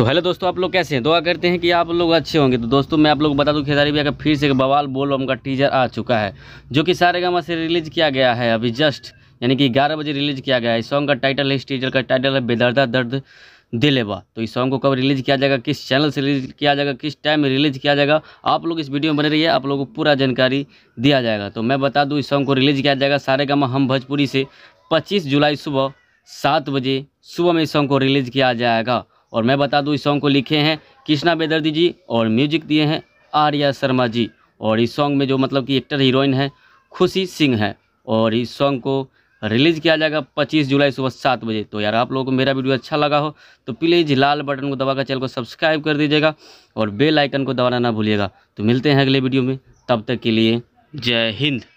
तो हेलो दोस्तों आप लोग कैसे हैं दुआ करते हैं कि आप लोग अच्छे होंगे तो दोस्तों मैं आप लोग बता दूं खेसारी भैया का फिर से बवाल बोल का टीजर आ चुका है जो कि सारे गामा से रिलीज़ किया गया है अभी जस्ट यानी कि ग्यारह बजे रिलीज़ किया गया है इस सॉन्ग का टाइटल है इस टीजर का टाइटल है बेदर्दा दर्द दिलेबा तो इस सॉन्ग को कब रिलीज़ किया जाएगा किस चैनल से रिलीज़ किया जाएगा किस टाइम में रिलीज़ किया जाएगा आप लोग इस वीडियो में बने रहिए आप लोगों को पूरा जानकारी दिया जाएगा तो मैं बता दूँ इस सॉन्ग को रिलीज़ किया जाएगा सारे गामा हम भोजपुरी से पच्चीस जुलाई सुबह सात बजे सुबह में इस सॉन्ग को रिलीज़ किया जाएगा और मैं बता दूँ इस सॉन्ग को लिखे हैं कृष्णा बेदर्दी जी और म्यूजिक दिए हैं आर्या शर्मा जी और इस सॉन्ग में जो मतलब कि एक्टर हीरोइन है खुशी सिंह है और इस सॉन्ग को रिलीज़ किया जाएगा 25 जुलाई सुबह सात बजे तो यार आप लोगों को मेरा वीडियो अच्छा लगा हो तो प्लीज़ लाल बटन को दबाकर चैनल को सब्सक्राइब कर दीजिएगा और बेल आइकन को दबाना ना भूलिएगा तो मिलते हैं अगले वीडियो में तब तक के लिए जय हिंद